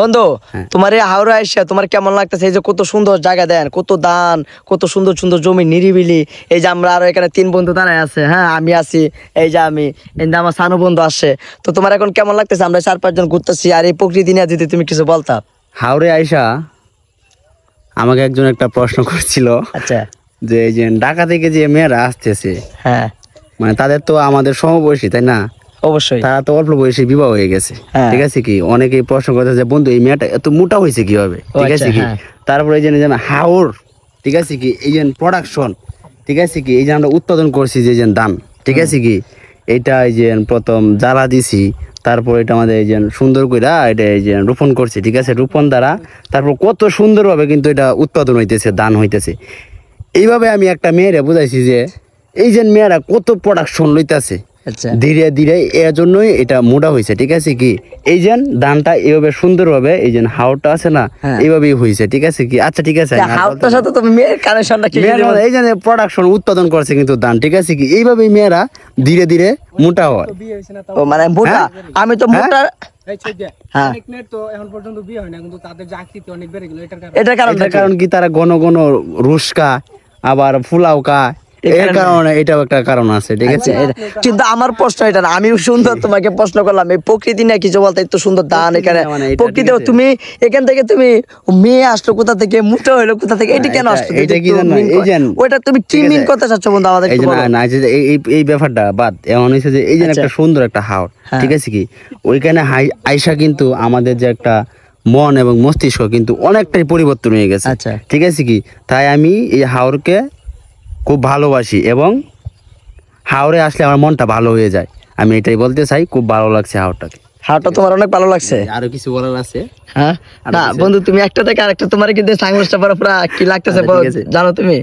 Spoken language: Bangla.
বন্ধু হ্যাঁ। তোমার এই হাওড়া এসে তোমার কেমন লাগতেছে এই যে কত সুন্দর জায়গা দেন কত দান কত সুন্দর সুন্দর জমি নিরিবিলি এই যে আমরা আরো এখানে তিন বন্ধু দাঁড়ায় আছে হ্যাঁ আমি আছি এই যে আমি এই যে আমার সানু বন্ধু আসে তো তোমার এখন কেমন লাগতেছে আমরা চার পাঁচজন ঘুরতেছি আর এই প্রকৃতি নিয়ে যদি তুমি কিছু বলতা হাওড়ে আইসা আমাকে একজন একটা প্রশ্ন করছিল আচ্ছা যে এই যে ঢাকা থেকে যে মেয়েরা আসতেছে হ্যাঁ মানে তাদের তো আমাদের সমবয়সী তাই না অবশ্যই তারা তো অল্প বয়সে বিবাহ হয়ে গেছে হ্যাঁ। ঠিক আছে কি অনেকে প্রশ্ন করতে যে বন্ধু এই মেয়েটা এত মোটা হয়েছে কিভাবে ঠিক আচ্ছা, আছে কি হ্যাঁ। তারপরে এই যে হাওর ঠিক আছে কি এই যে প্রোডাকশন ঠিক আছে কি এই যে আমরা উৎপাদন করছি যে যে দাম ঠিক আছে কি এটা এই যে প্রথম জ্বালা দিছি তারপর এটা আমাদের এই যে সুন্দর করে এটা এই যে রোপণ করছে ঠিক আছে রোপণ দ্বারা তারপর কত সুন্দরভাবে কিন্তু এটা উৎপাদন হইতেছে দান হইতেছে এইভাবে আমি একটা মেয়েরা বুঝাইছি যে এই যে মেয়েরা কত প্রোডাকশন লইতেছে আচ্ছা ধীরে ধীরে এজন্যই এটা মোটা হয়েছে ঠিক আছে কি এই যেন ধানটা এইভাবে সুন্দরভাবে এই যে হাওটা আছে না হ্যাঁ। এইভাবেই হয়েছে ঠিক আছে কি আচ্ছা ঠিক আছে হাওটার সাথে তো মেয়ের কানেকশনটা কি এই যে প্রোডাকশন উৎপাদন করছে কিন্তু ধান ঠিক আছে কি এইভাবেই মেয়েরা ধীরে ধীরে মোটা হয় ও মানে মোটা হ্যাঁ? আমি তো মোটা হ্যাঁ? এটার কারণ কি তারা ঘন ঘন রুস্কা আবার ফুলাউকা এর কারণে এটাও একটা কারণ আছে ঠিক আচ্ছা, আছে আচ্ছা। কিন্তু আমার প্রশ্ন এটা আমি সুন্দর তোমাকে প্রশ্ন করলাম এই প্রকৃতি না কিছু বলতে এত সুন্দর দান এখানে মানে প্রকৃতি তুমি এখান থেকে তুমি মেয়ে আসলো কোথা থেকে মুটো হইলো কোথা থেকে এটা কেন আসলো এটা কি জানো ওটা তুমি কি মিন কথা চাচ্ছ বন্ধু আমাদের একটু বলো না এই এই ব্যাপারটা বাদ এমন হইছে যে এই যে আচ্ছা। একটা সুন্দর একটা হাওর হ্যাঁ। ঠিক আছে কি ওইখানে আয়শা কিন্তু আমাদের যে একটা মন এবং মস্তিষ্ক কিন্তু অনেকটাই পরিবর্তন হয়ে গেছে ঠিক আছে কি তাই আমি এই হাওরকে খুব ভালোবাসি এবং হাওড়ে আসলে আমার মনটা ভালো হয়ে যায় আমি এটাই বলতে চাই খুব ভালো লাগছে হাওড়টাকে হাওড়টা তোমার অনেক ভালো লাগছে আরো কিছু বলার আছে হ্যাঁ না বন্ধু তুমি একটা থেকে আরেকটা তোমার কিন্তু সংঘর্ষ পুরো কি লাগতেছে আচ্ছা, জানো তুমি